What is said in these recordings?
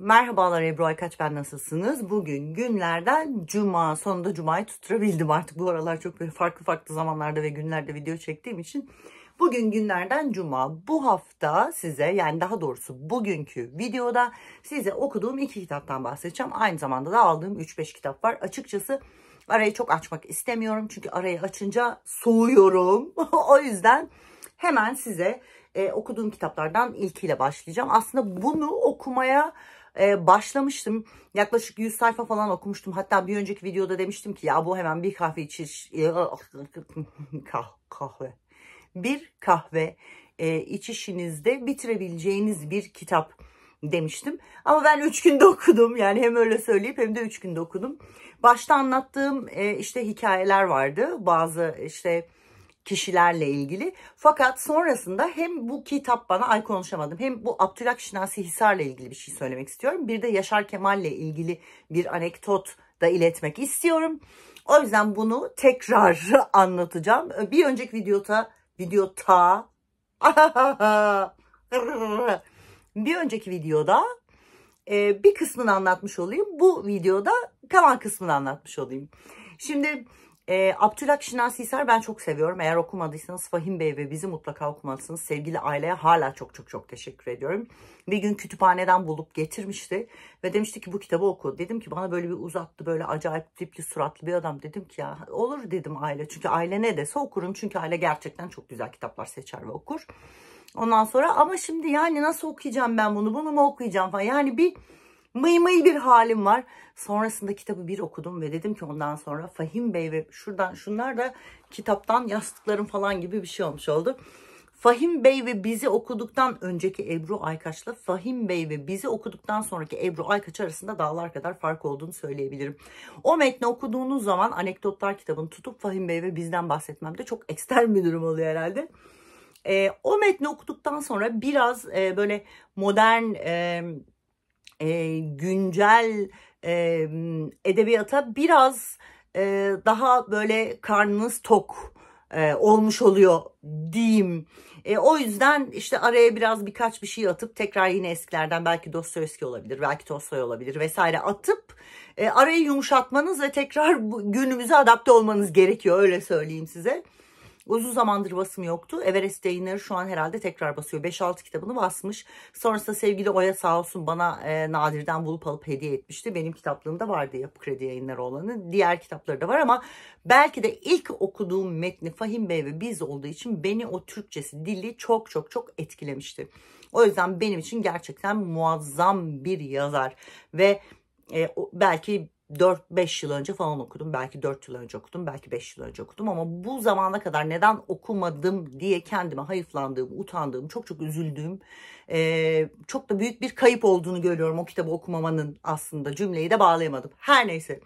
Merhabalar Ebru Aykaç ben nasılsınız? Bugün günlerden cuma sonunda cumayı tutturabildim artık bu aralar çok böyle farklı farklı zamanlarda ve günlerde video çektiğim için bugün günlerden cuma bu hafta size yani daha doğrusu bugünkü videoda size okuduğum iki kitaptan bahsedeceğim. Aynı zamanda da aldığım 3-5 kitap var açıkçası arayı çok açmak istemiyorum çünkü arayı açınca soğuyorum o yüzden hemen size e, okuduğum kitaplardan ilkiyle başlayacağım. Aslında bunu okumaya e, başlamıştım. Yaklaşık 100 sayfa falan okumuştum. Hatta bir önceki videoda demiştim ki ya bu hemen bir kahve içiş Kah kahve bir kahve e, içişinizde bitirebileceğiniz bir kitap demiştim. Ama ben 3 günde okudum. Yani hem öyle söyleyip hem de 3 günde okudum. Başta anlattığım e, işte hikayeler vardı. Bazı işte kişilerle ilgili. Fakat sonrasında hem bu kitap bana ay konuşamadım hem bu Abdülhak Şinasi Hisar'la ilgili bir şey söylemek istiyorum. Bir de Yaşar Kemal'le ilgili bir anekdot da iletmek istiyorum. O yüzden bunu tekrar anlatacağım. Bir önceki videoda videota bir önceki videoda e, bir kısmını anlatmış olayım. Bu videoda kalan kısmını anlatmış olayım. Şimdi e, Abdülhak Şinasihisar ben çok seviyorum. Eğer okumadıysanız Fahim Bey ve bizi mutlaka okumalısınız. Sevgili aileye hala çok çok çok teşekkür ediyorum. Bir gün kütüphaneden bulup getirmişti ve demişti ki bu kitabı oku. Dedim ki bana böyle bir uzattı böyle acayip tipli suratlı bir adam. Dedim ki ya olur dedim aile. Çünkü aile ne dese okurum. Çünkü aile gerçekten çok güzel kitaplar seçer ve okur. Ondan sonra ama şimdi yani nasıl okuyacağım ben bunu bunu mu okuyacağım falan. Yani bir mıy mıy bir halim var. Sonrasında kitabı bir okudum ve dedim ki ondan sonra Fahim Bey ve şuradan şunlar da kitaptan yastıklarım falan gibi bir şey olmuş oldu. Fahim Bey ve bizi okuduktan önceki Ebru Aykaç'la Fahim Bey ve bizi okuduktan sonraki Ebru Aykaç arasında dağlar kadar fark olduğunu söyleyebilirim. O metni okuduğunuz zaman anekdotlar kitabını tutup Fahim Bey ve bizden bahsetmemde çok ekstrem bir durum oluyor herhalde. E, o metni okuduktan sonra biraz e, böyle modern e, e, güncel e, edebiyata biraz e, daha böyle karnınız tok e, olmuş oluyor diyeyim. E, o yüzden işte araya biraz birkaç bir şey atıp tekrar yine eskilerden belki Dostoyevski olabilir, belki Tolstoy olabilir vesaire atıp e, arayı yumuşatmanız ve tekrar bu, günümüze adapte olmanız gerekiyor öyle söyleyeyim size. Uzun zamandır basım yoktu. Everest yayınları şu an herhalde tekrar basıyor. 5-6 kitabını basmış. Sonrasında sevgili Oya sağ olsun bana e, Nadir'den bulup alıp hediye etmişti. Benim kitaplığımda vardı Yapı Kredi yayınları olanı. Diğer kitapları da var ama belki de ilk okuduğum metni Fahim Bey ve Biz olduğu için beni o Türkçesi dili çok çok çok etkilemişti. O yüzden benim için gerçekten muazzam bir yazar ve e, belki 4-5 yıl önce falan okudum. Belki 4 yıl önce okudum. Belki 5 yıl önce okudum. Ama bu zamana kadar neden okumadım diye kendime hayıflandığım, utandığım, çok çok üzüldüğüm, e, çok da büyük bir kayıp olduğunu görüyorum. O kitabı okumamanın aslında cümleyi de bağlayamadım. Her neyse.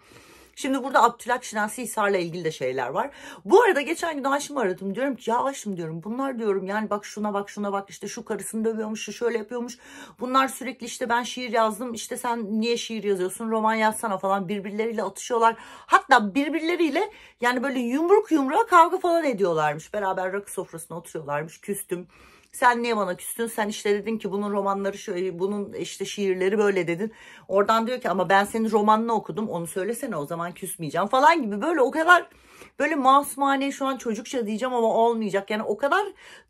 Şimdi burada Abdülhak Şinasi Hisar'la ilgili de şeyler var. Bu arada geçen gün Aşım'ı aradım. Diyorum ki ya Aşım diyorum bunlar diyorum yani bak şuna bak şuna bak işte şu karısını dövüyormuş şu şöyle yapıyormuş. Bunlar sürekli işte ben şiir yazdım işte sen niye şiir yazıyorsun roman yazsana falan birbirleriyle atışıyorlar. Hatta birbirleriyle yani böyle yumruk yumruğa kavga falan ediyorlarmış. Beraber rakı sofrasına oturuyorlarmış küstüm sen niye bana küstün? Sen işte dedin ki bunun romanları şöyle, bunun işte şiirleri böyle dedin. Oradan diyor ki ama ben senin romanını okudum. Onu söylesene o zaman küsmeyeceğim falan gibi. Böyle o kadar böyle masumane şu an çocukça diyeceğim ama olmayacak. Yani o kadar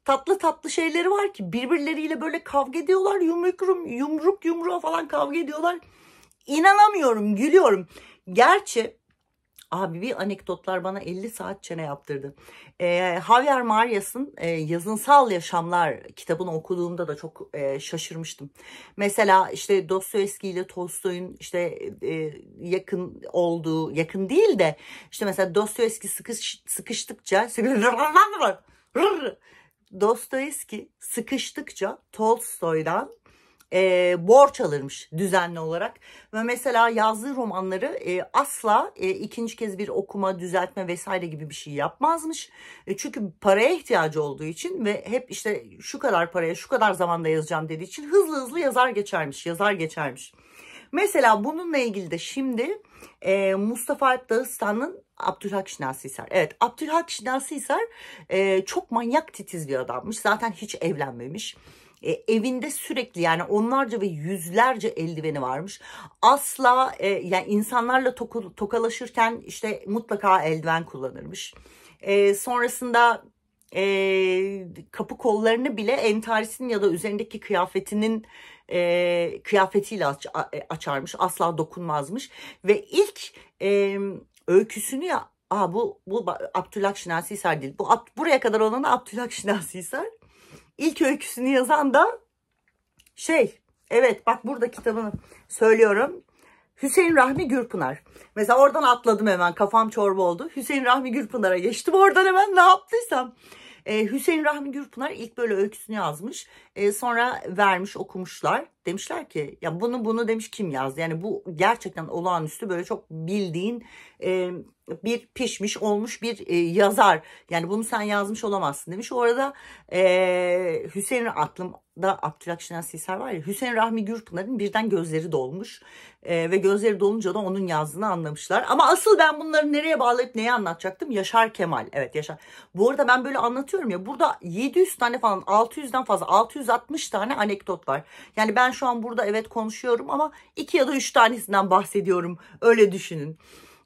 tatlı tatlı şeyleri var ki birbirleriyle böyle kavga ediyorlar. Yumruk, yumruk yumruğa falan kavga ediyorlar. İnanamıyorum, gülüyorum. Gerçi Abi bir anekdotlar bana 50 saat çene yaptırdı. E, Javier Marias'ın e, Yazınsal Yaşamlar kitabını okuduğumda da çok e, şaşırmıştım. Mesela işte Dostoyevski ile Tolstoy'un işte e, yakın olduğu, yakın değil de işte mesela Dostoyevski sıkış, sıkıştıkça Dostoyevski sıkıştıkça Tolstoy'dan e, borç alırmış düzenli olarak. Ve mesela yazdığı romanları e, asla e, ikinci kez bir okuma, düzeltme vesaire gibi bir şey yapmazmış. E, çünkü paraya ihtiyacı olduğu için ve hep işte şu kadar paraya şu kadar zamanda yazacağım dediği için hızlı hızlı yazar geçermiş, yazar geçermiş. Mesela bununla ilgili de şimdi e, Mustafa Alp Dağıstan'ın Abdülhak Şinasihisar. Evet Abdülhak Şinasihisar e, çok manyak titiz bir adammış. Zaten hiç evlenmemiş. E, evinde sürekli yani onlarca ve yüzlerce eldiveni varmış. Asla e, yani insanlarla toku, tokalaşırken işte mutlaka eldiven kullanırmış. E, sonrasında e, kapı kollarını bile entarisinin ya da üzerindeki kıyafetinin e, kıyafetiyle aç, e, açarmış. Asla dokunmazmış. Ve ilk e, öyküsünü ya Aa bu bu Abdülhak Şinasi Hisar değil. Bu buraya kadar olanı Abdülhak Şinasi Hisar. İlk öyküsünü yazan da şey evet bak burada kitabını söylüyorum. Hüseyin Rahmi Gürpınar. Mesela oradan atladım hemen kafam çorba oldu. Hüseyin Rahmi Gürpınar'a geçtim oradan hemen ne yaptıysam. Ee, Hüseyin Rahmi Gürpınar ilk böyle öyküsünü yazmış. Ee, sonra vermiş okumuşlar demişler ki ya bunu bunu demiş kim yazdı? Yani bu gerçekten olağanüstü böyle çok bildiğin e, bir pişmiş olmuş bir e, yazar. Yani bunu sen yazmış olamazsın demiş. O arada e, Hüseyin aklımda Abdülakşinan Sisar var ya Hüseyin Rahmi Gürpınar'ın birden gözleri dolmuş. E, ve gözleri dolunca da onun yazdığını anlamışlar. Ama asıl ben bunları nereye bağlayıp neye anlatacaktım? Yaşar Kemal. Evet Yaşar. Bu arada ben böyle anlatıyorum ya burada 700 tane falan 600'den fazla 660 tane anekdot var. Yani ben şu an burada evet konuşuyorum ama iki ya da üç tanesinden bahsediyorum. Öyle düşünün.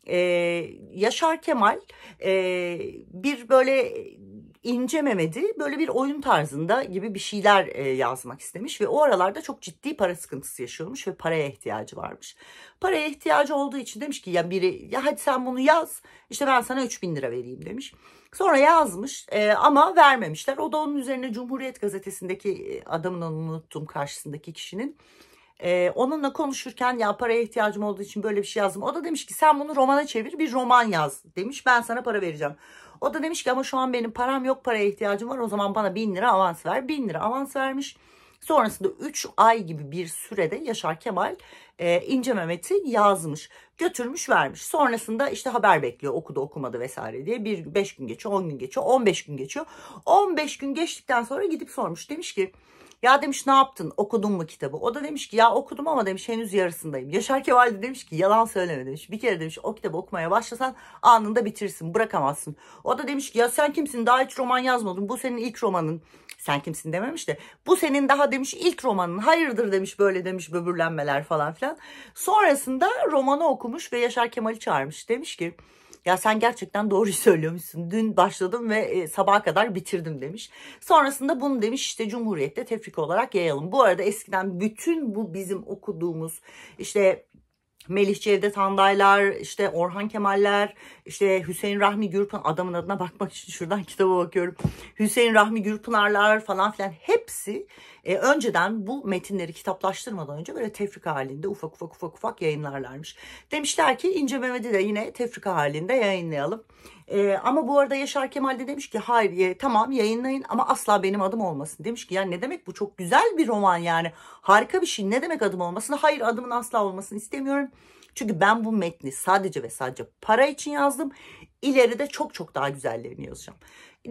Ee, Yaşar Kemal e, bir böyle ince memedi böyle bir oyun tarzında gibi bir şeyler e, yazmak istemiş ve o aralarda çok ciddi para sıkıntısı yaşıyormuş ve paraya ihtiyacı varmış. Paraya ihtiyacı olduğu için demiş ki ya biri ya hadi sen bunu yaz işte ben sana 3000 lira vereyim demiş. Sonra yazmış e, ama vermemişler. O da onun üzerine Cumhuriyet gazetesindeki e, adamın unuttum karşısındaki kişinin ee, onunla konuşurken ya paraya ihtiyacım olduğu için böyle bir şey yazdım. O da demiş ki sen bunu romana çevir bir roman yaz demiş ben sana para vereceğim. O da demiş ki ama şu an benim param yok paraya ihtiyacım var o zaman bana bin lira avans ver. Bin lira avans vermiş. Sonrasında 3 ay gibi bir sürede Yaşar Kemal e, İnce Mehmet'i yazmış. Götürmüş vermiş. Sonrasında işte haber bekliyor okudu okumadı vesaire diye. Bir, beş gün geçiyor 10 gün geçiyor 15 gün geçiyor. 15 gün geçtikten sonra gidip sormuş. Demiş ki ya demiş ne yaptın okudun mu kitabı? O da demiş ki ya okudum ama demiş henüz yarısındayım. Yaşar Kemal de demiş ki yalan söyleme demiş. Bir kere demiş o kitabı okumaya başlasan anında bitirsin bırakamazsın. O da demiş ki ya sen kimsin daha hiç roman yazmadın bu senin ilk romanın. Sen kimsin dememiş de bu senin daha demiş ilk romanın hayırdır demiş böyle demiş böbürlenmeler falan filan. Sonrasında romanı okumuş ve Yaşar Kemal'i çağırmış demiş ki ya sen gerçekten doğruyu söylüyormuşsun. Dün başladım ve e, sabaha kadar bitirdim demiş. Sonrasında bunu demiş işte Cumhuriyet'te tefrik olarak yayalım. Bu arada eskiden bütün bu bizim okuduğumuz işte Melih Cevdet Andaylar, işte Orhan Kemaller, işte Hüseyin Rahmi Gürpınar adamın adına bakmak için şuradan kitaba bakıyorum. Hüseyin Rahmi Gürpınarlar falan filan hepsi e, önceden bu metinleri kitaplaştırmadan önce böyle tefrika halinde ufak ufak ufak ufak yayınlarlarmış. Demişler ki İnce Mehmet'i de yine tefrika halinde yayınlayalım. E, ama bu arada Yaşar Kemal de demiş ki hayır e, tamam yayınlayın ama asla benim adım olmasın. Demiş ki yani ne demek bu çok güzel bir roman yani harika bir şey ne demek adım olmasın? Hayır adımın asla olmasını istemiyorum. Çünkü ben bu metni sadece ve sadece para için yazdım. İleride çok çok daha güzellerini yazacağım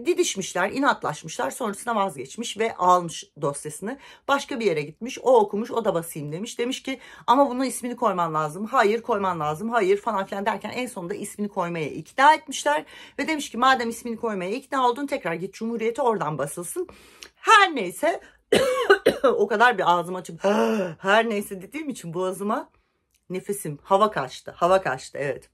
didişmişler, inatlaşmışlar. Sonrasında vazgeçmiş ve almış dosyasını. Başka bir yere gitmiş. O okumuş, o da basayım demiş. Demiş ki ama bunun ismini koyman lazım. Hayır koyman lazım. Hayır falan filan derken en sonunda ismini koymaya ikna etmişler. Ve demiş ki madem ismini koymaya ikna oldun tekrar git Cumhuriyet'e oradan basılsın. Her neyse o kadar bir ağzım açıp her neyse dediğim için boğazıma nefesim hava kaçtı. Hava kaçtı evet.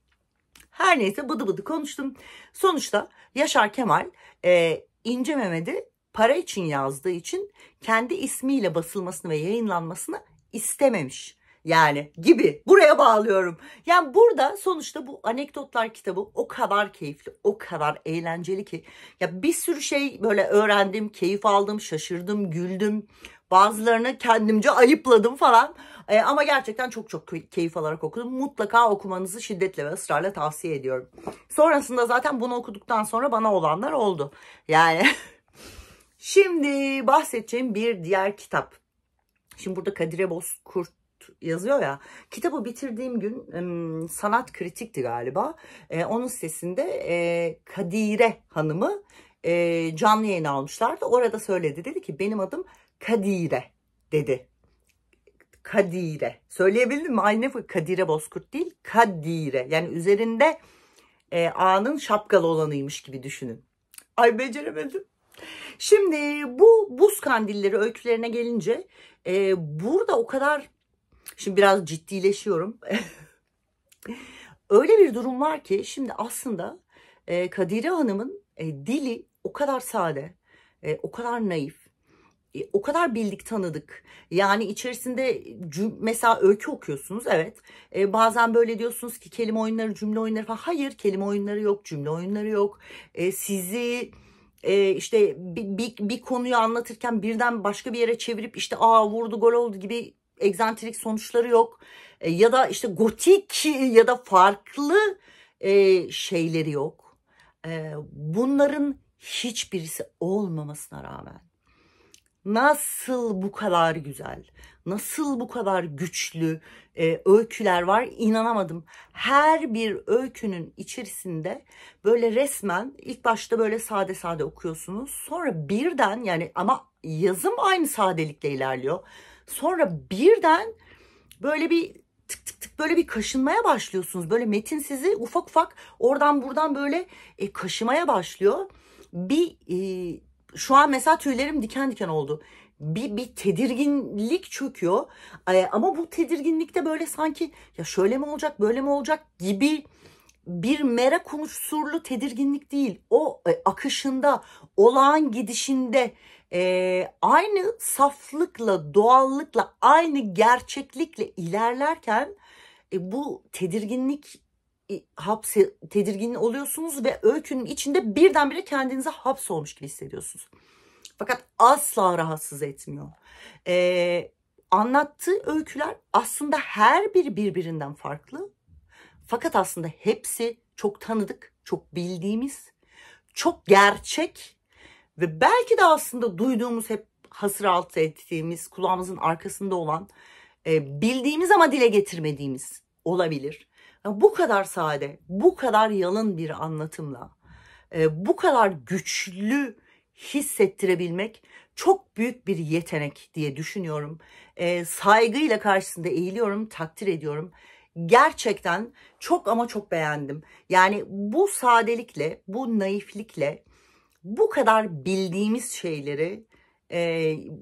Her neyse bıdı bıdı konuştum. Sonuçta Yaşar Kemal e, İnce Mehmet'i para için yazdığı için kendi ismiyle basılmasını ve yayınlanmasını istememiş. Yani gibi buraya bağlıyorum. Yani burada sonuçta bu anekdotlar kitabı o kadar keyifli, o kadar eğlenceli ki ya bir sürü şey böyle öğrendim, keyif aldım, şaşırdım, güldüm. Bazılarını kendimce ayıpladım falan. E, ama gerçekten çok çok keyif alarak okudum. Mutlaka okumanızı şiddetle ve ısrarla tavsiye ediyorum. Sonrasında zaten bunu okuduktan sonra bana olanlar oldu. Yani şimdi bahsedeceğim bir diğer kitap. Şimdi burada Kadire Bozkurt yazıyor ya. Kitabı bitirdiğim gün sanat kritikti galiba. Ee, onun sitesinde e, Kadire Hanım'ı e, canlı yayın almışlardı. Orada söyledi dedi ki benim adım Kadire dedi. Kadire. Söyleyebildim mi? Aynı Kadire Bozkurt değil. Kadire. Yani üzerinde e, A'nın şapkalı olanıymış gibi düşünün. Ay beceremedim. Şimdi bu buz kandilleri öykülerine gelince e, burada o kadar şimdi biraz ciddileşiyorum. Öyle bir durum var ki şimdi aslında e, Kadire Hanım'ın e, dili o kadar sade, e, o kadar naif, e, o kadar bildik tanıdık. Yani içerisinde mesela öykü okuyorsunuz evet. E, bazen böyle diyorsunuz ki kelime oyunları, cümle oyunları falan. Hayır kelime oyunları yok, cümle oyunları yok. E, sizi e, işte bir, bir, bir konuyu anlatırken birden başka bir yere çevirip işte aa vurdu gol oldu gibi egzantrik sonuçları yok. E, ya da işte gotik ya da farklı e, şeyleri yok. E, bunların hiçbirisi olmamasına rağmen nasıl bu kadar güzel, nasıl bu kadar güçlü e, öyküler var inanamadım. Her bir öykünün içerisinde böyle resmen ilk başta böyle sade sade okuyorsunuz. Sonra birden yani ama yazım aynı sadelikle ilerliyor. Sonra birden böyle bir tık tık tık böyle bir kaşınmaya başlıyorsunuz. Böyle metin sizi ufak ufak oradan buradan böyle e, kaşımaya başlıyor. Bir e, şu an mesela tüylerim diken diken oldu. Bir, bir tedirginlik çöküyor ee, ama bu tedirginlik de böyle sanki ya şöyle mi olacak böyle mi olacak gibi bir merak unsurlu tedirginlik değil. O e, akışında, olağan gidişinde e, aynı saflıkla, doğallıkla, aynı gerçeklikle ilerlerken e, bu tedirginlik e, haps tedirgin oluyorsunuz ve öykünün içinde birdenbire kendinizi hapsolmuş gibi hissediyorsunuz. Fakat asla rahatsız etmiyor. Ee, anlattığı öyküler aslında her bir birbirinden farklı. Fakat aslında hepsi çok tanıdık, çok bildiğimiz, çok gerçek ve belki de aslında duyduğumuz hep hasır altı ettiğimiz, kulağımızın arkasında olan, e, bildiğimiz ama dile getirmediğimiz olabilir. Bu kadar sade, bu kadar yalın bir anlatımla, e, bu kadar güçlü hissettirebilmek çok büyük bir yetenek diye düşünüyorum. E, saygıyla karşısında eğiliyorum, takdir ediyorum. Gerçekten çok ama çok beğendim. Yani bu sadelikle, bu naiflikle, bu kadar bildiğimiz şeyleri e,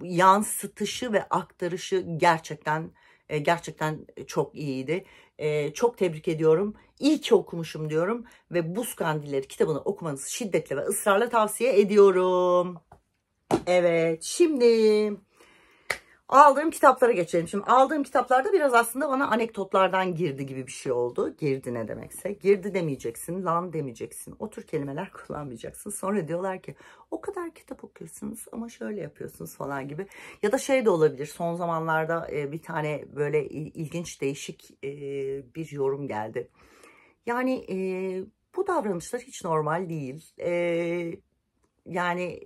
yansıtışı ve aktarışı gerçekten gerçekten çok iyiydi. çok tebrik ediyorum. İyi ki okumuşum diyorum. Ve Buz Kandilleri kitabını okumanızı şiddetle ve ısrarla tavsiye ediyorum. Evet şimdi aldığım kitaplara geçelim. Şimdi aldığım kitaplarda biraz aslında bana anekdotlardan girdi gibi bir şey oldu. Girdi ne demekse. Girdi demeyeceksin, lan demeyeceksin. O tür kelimeler kullanmayacaksın. Sonra diyorlar ki o kadar kitap okuyorsunuz ama şöyle yapıyorsunuz falan gibi. Ya da şey de olabilir. Son zamanlarda e, bir tane böyle ilginç değişik e, bir yorum geldi. Yani e, bu davranışlar hiç normal değil. Yani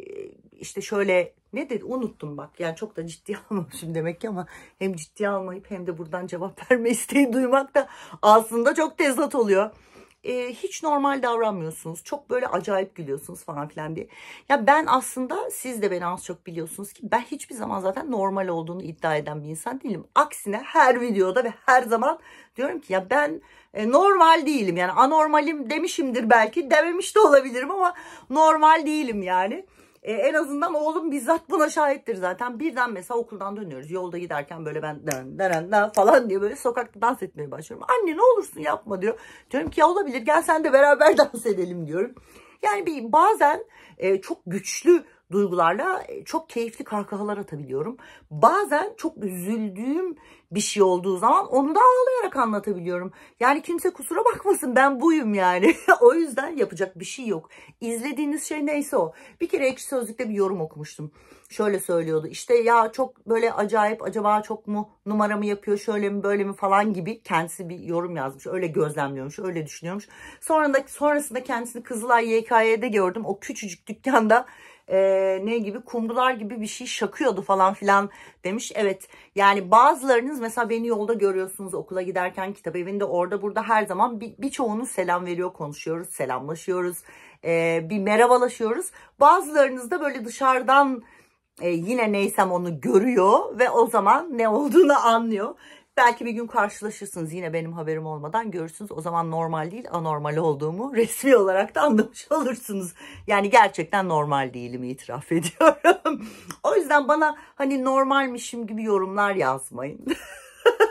işte şöyle ne dedi unuttum bak yani çok da ciddi almamışım demek ki ama hem ciddi almayıp hem de buradan cevap verme isteği duymak da aslında çok tezat oluyor. Ee, hiç normal davranmıyorsunuz çok böyle acayip gülüyorsunuz falan filan diye. Ya ben aslında siz de beni az çok biliyorsunuz ki ben hiçbir zaman zaten normal olduğunu iddia eden bir insan değilim. Aksine her videoda ve her zaman diyorum ki ya ben e, normal değilim yani anormalim demişimdir belki dememiş de olabilirim ama normal değilim yani. E, en azından oğlum bizzat buna şahittir zaten. Birden mesela okuldan dönüyoruz. Yolda giderken böyle ben den den den falan diye böyle sokakta dans etmeye başlıyorum. Anne ne olursun yapma diyor. Diyorum ki ya olabilir gel sen de beraber dans edelim diyorum. Yani bir bazen e, çok güçlü duygularla e, çok keyifli kahkahalar atabiliyorum. Bazen çok üzüldüğüm bir şey olduğu zaman onu da ağlayarak anlatabiliyorum. Yani kimse kusura bakmasın ben buyum yani. o yüzden yapacak bir şey yok. İzlediğiniz şey neyse o. Bir kere ekşi sözlükte bir yorum okumuştum. Şöyle söylüyordu işte ya çok böyle acayip acaba çok mu numaramı yapıyor şöyle mi böyle mi falan gibi kendisi bir yorum yazmış. Öyle gözlemliyormuş öyle düşünüyormuş. Sonra da, sonrasında kendisini Kızılay YKY'de gördüm. O küçücük dükkanda e, ne gibi kumrular gibi bir şey şakıyordu falan filan demiş. Evet yani bazılarınız mesela beni yolda görüyorsunuz okula giderken kitap evinde orada burada her zaman bir, birçoğunuz selam veriyor konuşuyoruz selamlaşıyoruz e, bir merhabalaşıyoruz. Bazılarınız da böyle dışarıdan e, yine neysem onu görüyor ve o zaman ne olduğunu anlıyor. Belki bir gün karşılaşırsınız yine benim haberim olmadan görürsünüz. O zaman normal değil anormal olduğumu resmi olarak da anlamış olursunuz. Yani gerçekten normal değilim itiraf ediyorum. o yüzden bana hani normalmişim gibi yorumlar yazmayın.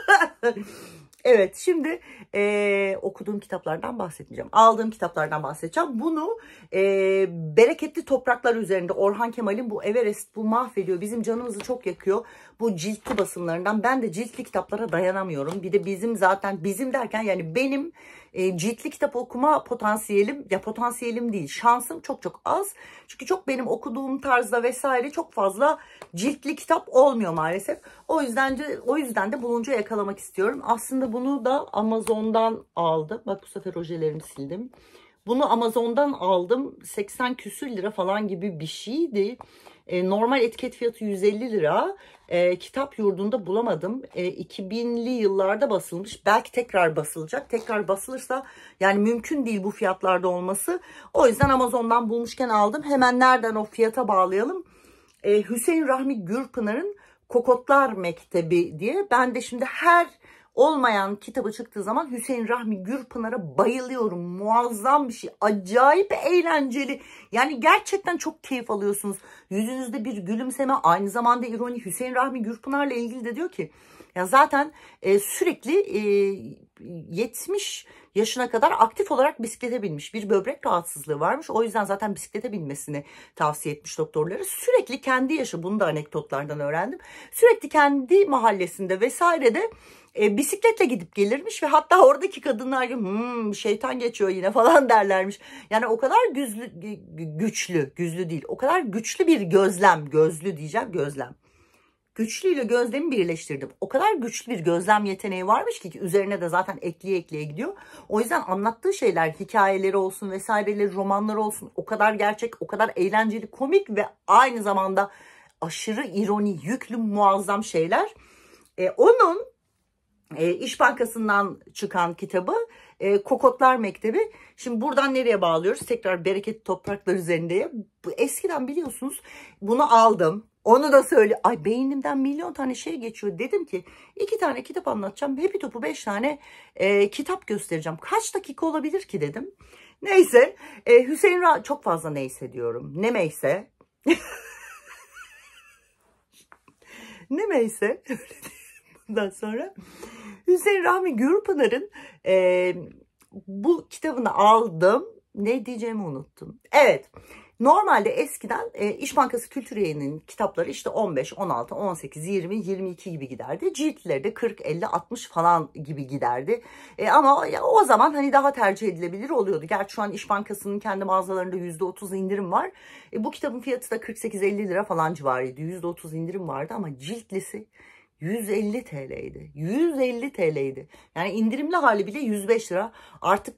Evet şimdi e, okuduğum kitaplardan bahsetmeyeceğim. Aldığım kitaplardan bahsedeceğim. Bunu e, bereketli topraklar üzerinde Orhan Kemal'in bu Everest bu mahvediyor. Bizim canımızı çok yakıyor. Bu ciltli basımlarından. Ben de ciltli kitaplara dayanamıyorum. Bir de bizim zaten bizim derken yani benim e, ciltli kitap okuma potansiyelim ya potansiyelim değil şansım çok çok az. Çünkü çok benim okuduğum tarzda vesaire çok fazla ciltli kitap olmuyor maalesef. O yüzden de o yüzden de bulunca yakalamak istiyorum. Aslında bunu da Amazon'dan aldım. Bak bu sefer ojelerimi sildim. Bunu Amazon'dan aldım. 80 küsür lira falan gibi bir şeydi. E, normal etiket fiyatı 150 lira. E, kitap yurdunda bulamadım. E, 2000'li yıllarda basılmış. Belki tekrar basılacak. Tekrar basılırsa yani mümkün değil bu fiyatlarda olması. O yüzden Amazon'dan bulmuşken aldım. Hemen nereden o fiyata bağlayalım. E, Hüseyin Rahmi Gürpınar'ın Kokotlar Mektebi diye. Ben de şimdi her olmayan kitabı çıktığı zaman Hüseyin Rahmi Gürpınar'a bayılıyorum. Muazzam bir şey. Acayip eğlenceli. Yani gerçekten çok keyif alıyorsunuz. Yüzünüzde bir gülümseme aynı zamanda ironi. Hüseyin Rahmi Gürpınar'la ilgili de diyor ki ya zaten e, sürekli e, 70 yaşına kadar aktif olarak bisiklete binmiş. Bir böbrek rahatsızlığı varmış. O yüzden zaten bisiklete binmesini tavsiye etmiş doktorları. Sürekli kendi yaşı bunu da anekdotlardan öğrendim. Sürekli kendi mahallesinde vesairede e, bisikletle gidip gelirmiş ve hatta oradaki kadınlar hmm, şeytan geçiyor yine falan derlermiş. Yani o kadar güzlü, güçlü, güzlü değil. O kadar güçlü bir gözlem, gözlü diyeceğim gözlem güçlüyle gözlemi birleştirdim. O kadar güçlü bir gözlem yeteneği varmış ki, ki üzerine de zaten ekliye ekliye gidiyor. O yüzden anlattığı şeyler hikayeleri olsun vesaireleri romanları olsun o kadar gerçek o kadar eğlenceli komik ve aynı zamanda aşırı ironi yüklü muazzam şeyler. E, onun e, İş Bankası'ndan çıkan kitabı e, Kokotlar Mektebi Şimdi buradan nereye bağlıyoruz? Tekrar bereketli topraklar üzerinde. Bu Eskiden biliyorsunuz bunu aldım. Onu da söyle. Ay beynimden milyon tane şey geçiyor. Dedim ki iki tane kitap anlatacağım. Hepi topu beş tane e, kitap göstereceğim. Kaç dakika olabilir ki dedim. Neyse e, Hüseyin Ra çok fazla neyse diyorum. Nemeyse. Nemeyse. Bundan sonra Hüseyin Rahmi Gürpınar'ın e, bu kitabını aldım. Ne diyeceğimi unuttum. Evet. Normalde eskiden e, İş Bankası Kültür Yayını'nın kitapları işte 15, 16, 18, 20, 22 gibi giderdi. Ciltleri de 40, 50, 60 falan gibi giderdi. E, ama ya, o zaman hani daha tercih edilebilir oluyordu. Gerçi şu an İş Bankası'nın kendi mağazalarında %30 indirim var. E, bu kitabın fiyatı da 48-50 lira falan civarıydı. %30 indirim vardı ama ciltlisi 150 TL'ydi. 150 TL'ydi. Yani indirimli hali bile 105 lira. Artık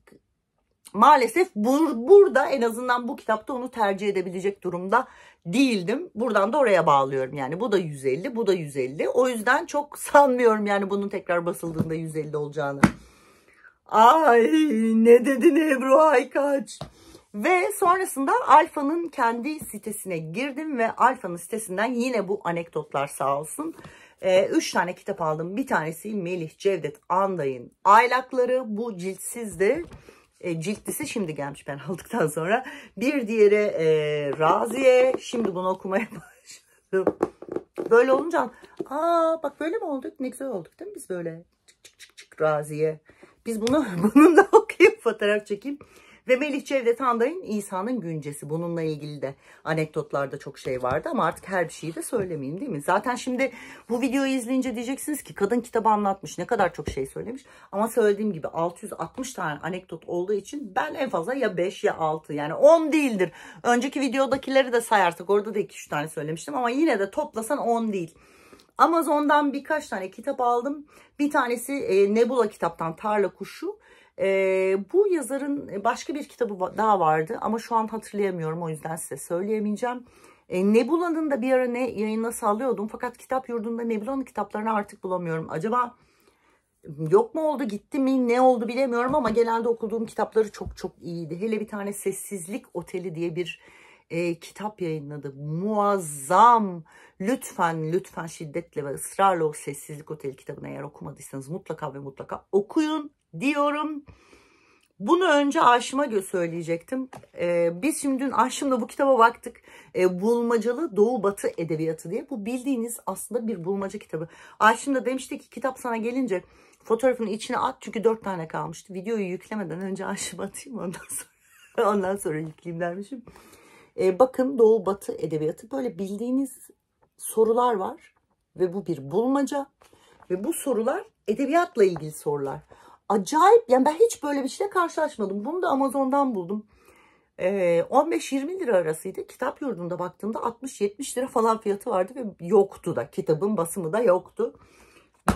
maalesef bur burada en azından bu kitapta onu tercih edebilecek durumda değildim. Buradan da oraya bağlıyorum. Yani bu da 150, bu da 150. O yüzden çok sanmıyorum yani bunun tekrar basıldığında 150 olacağını. Ay ne dedin Ebru Aykaç? Ve sonrasında Alfa'nın kendi sitesine girdim ve Alfa'nın sitesinden yine bu anekdotlar sağ olsun e, üç tane kitap aldım. Bir tanesi Melih Cevdet Anday'ın Aylakları. Bu ciltsizdi. E, ee, ciltlisi şimdi gelmiş ben aldıktan sonra. Bir diğeri e, Raziye. Şimdi bunu okumaya başladım. Böyle olunca aa bak böyle mi olduk? Ne güzel olduk değil mi biz böyle? Çık çık çık çık Raziye. Biz bunu bunun da okuyup fotoğraf çekeyim. Ve Melih Cevdet Handay'ın İsa'nın güncesi. Bununla ilgili de anekdotlarda çok şey vardı ama artık her bir şeyi de söylemeyeyim değil mi? Zaten şimdi bu videoyu izleyince diyeceksiniz ki kadın kitabı anlatmış ne kadar çok şey söylemiş. Ama söylediğim gibi 660 tane anekdot olduğu için ben en fazla ya 5 ya 6 yani 10 değildir. Önceki videodakileri de sayarsak orada da 2-3 tane söylemiştim ama yine de toplasan 10 değil. Amazon'dan birkaç tane kitap aldım. Bir tanesi e, Nebula kitaptan Tarla Kuşu. E, bu yazarın başka bir kitabı daha vardı ama şu an hatırlayamıyorum o yüzden size söyleyemeyeceğim. E, Nebula'nın da bir ara ne yayına sallıyordum fakat kitap yurdunda Nebula'nın kitaplarını artık bulamıyorum. Acaba yok mu oldu gitti mi ne oldu bilemiyorum ama genelde okuduğum kitapları çok çok iyiydi. Hele bir tane Sessizlik Oteli diye bir e, kitap yayınladı. Muazzam. Lütfen lütfen şiddetle ve ısrarla o Sessizlik Oteli kitabını eğer okumadıysanız mutlaka ve mutlaka okuyun diyorum. Bunu önce Aşım'a söyleyecektim. Ee, biz şimdi dün Aşım'la bu kitaba baktık. Ee, bulmacalı Doğu Batı Edebiyatı diye. Bu bildiğiniz aslında bir bulmaca kitabı. Aşım da demişti ki kitap sana gelince fotoğrafını içine at. Çünkü dört tane kalmıştı. Videoyu yüklemeden önce Aşım'a atayım ondan sonra. ondan sonra yükleyeyim dermişim. Ee, bakın Doğu Batı Edebiyatı. Böyle bildiğiniz sorular var. Ve bu bir bulmaca. Ve bu sorular edebiyatla ilgili sorular acayip yani ben hiç böyle bir şeyle karşılaşmadım. Bunu da Amazon'dan buldum. Ee, 15-20 lira arasıydı. Kitap yurdunda baktığımda 60-70 lira falan fiyatı vardı ve yoktu da. Kitabın basımı da yoktu.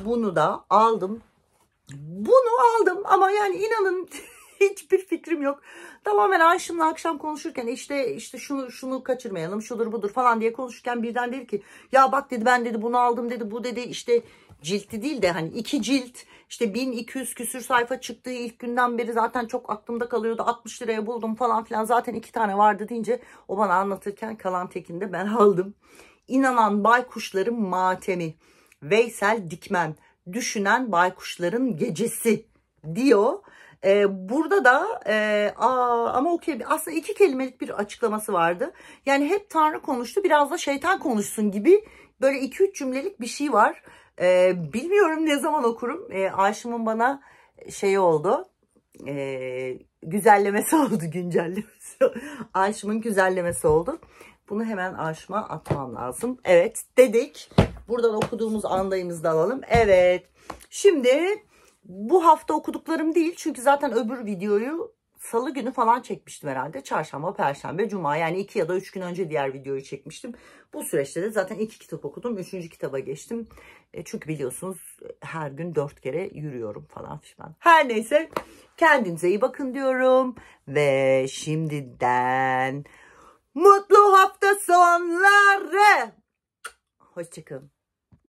Bunu da aldım. Bunu aldım ama yani inanın hiçbir fikrim yok. Tamamen Ayşınla akşam konuşurken işte işte şunu şunu kaçırmayalım şudur budur falan diye konuşurken birden dedi ki ya bak dedi ben dedi bunu aldım dedi bu dedi işte ciltli değil de hani iki cilt işte 1200 küsür sayfa çıktığı ilk günden beri zaten çok aklımda kalıyordu. 60 liraya buldum falan filan. Zaten iki tane vardı deyince o bana anlatırken kalan tekinde ben aldım. İnanan baykuşların matemi. Veysel Dikmen. Düşünen baykuşların gecesi diyor. Ee, burada da e, aa, ama okey aslında iki kelimelik bir açıklaması vardı. Yani hep Tanrı konuştu biraz da şeytan konuşsun gibi böyle iki üç cümlelik bir şey var. E, bilmiyorum ne zaman okurum. E, ee, Aşım'ın bana şeyi oldu. E, güzellemesi oldu. Güncellemesi. Aşım'ın güzellemesi oldu. Bunu hemen aşma atmam lazım. Evet dedik. Buradan okuduğumuz andayımızı da alalım. Evet. Şimdi bu hafta okuduklarım değil. Çünkü zaten öbür videoyu salı günü falan çekmiştim herhalde. Çarşamba, perşembe, cuma yani iki ya da üç gün önce diğer videoyu çekmiştim. Bu süreçte de zaten iki kitap okudum. Üçüncü kitaba geçtim. E, çünkü biliyorsunuz e, her gün dört kere yürüyorum falan filan. Her neyse kendinize iyi bakın diyorum. Ve şimdiden mutlu hafta sonları. Hoşçakalın.